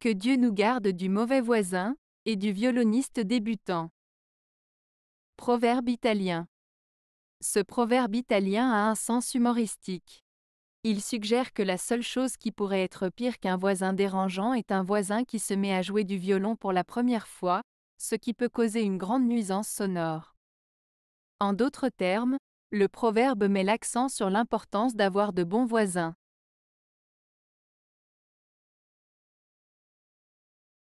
Que Dieu nous garde du mauvais voisin, et du violoniste débutant. Proverbe italien. Ce proverbe italien a un sens humoristique. Il suggère que la seule chose qui pourrait être pire qu'un voisin dérangeant est un voisin qui se met à jouer du violon pour la première fois, ce qui peut causer une grande nuisance sonore. En d'autres termes, le proverbe met l'accent sur l'importance d'avoir de bons voisins.